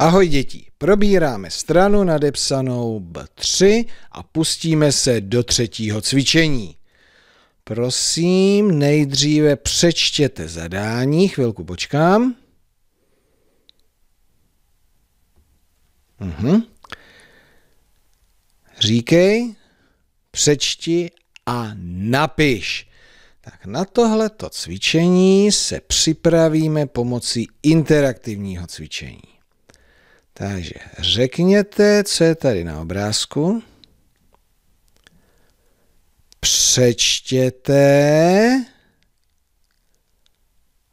Ahoj děti, probíráme stranu nadepsanou B3 a pustíme se do třetího cvičení. Prosím, nejdříve přečtěte zadání, chvilku počkám. Uhum. Říkej, přečti a napiš. Tak na tohleto cvičení se připravíme pomocí interaktivního cvičení. Takže řekněte, co je tady na obrázku. Přečtěte.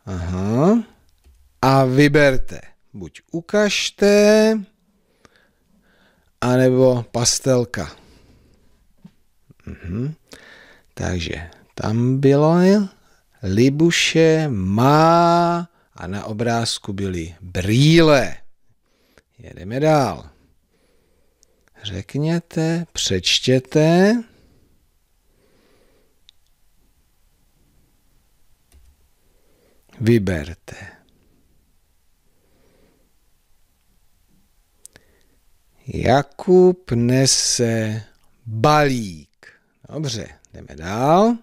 Aha. A vyberte. Buď ukažte, anebo pastelka. Mhm. Takže tam bylo Libuše má a na obrázku byly brýle. Jedeme dál. Řekněte, přečtěte. Vyberte. Jakub nese balík. Dobře, jdeme dál.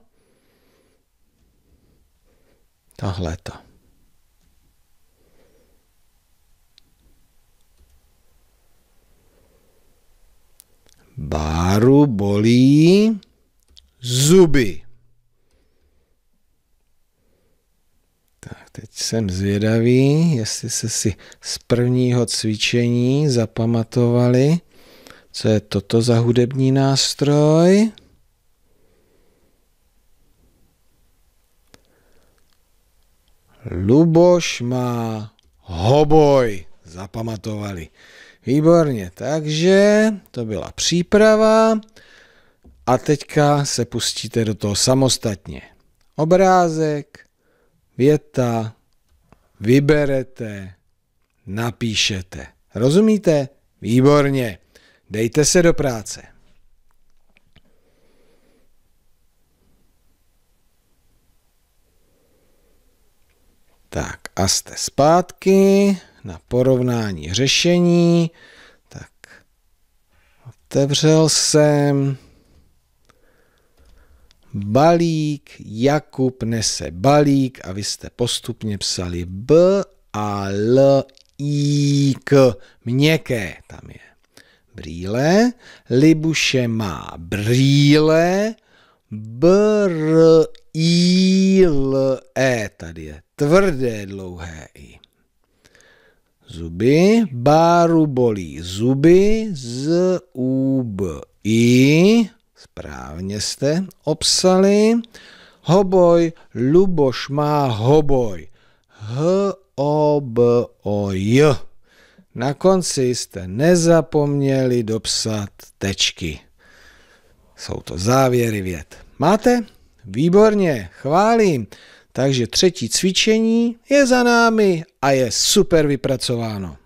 Tohle to. Báru bolí zuby. Tak teď jsem zvědavý, jestli se si z prvního cvičení zapamatovali, co je toto za hudební nástroj. Luboš má hoboj, zapamatovali. Výborně, takže to byla příprava a teďka se pustíte do toho samostatně. Obrázek, věta, vyberete, napíšete. Rozumíte? Výborně. Dejte se do práce. Tak a jste zpátky na porovnání řešení. Tak otevřel jsem balík, Jakub nese balík a vy jste postupně psali B a L I k měkké tam je. Brýle, Libuše má brýle, br, i, l, e, tady je tvrdé dlouhé i zuby, báru bolí zuby, z u b i, správně jste obsali, hoboj, Luboš má hoboj, h o b o j. Na konci jste nezapomněli dopsat tečky. Jsou to závěry věd. Máte? Výborně, chválím. Takže třetí cvičení je za námi a je super vypracováno.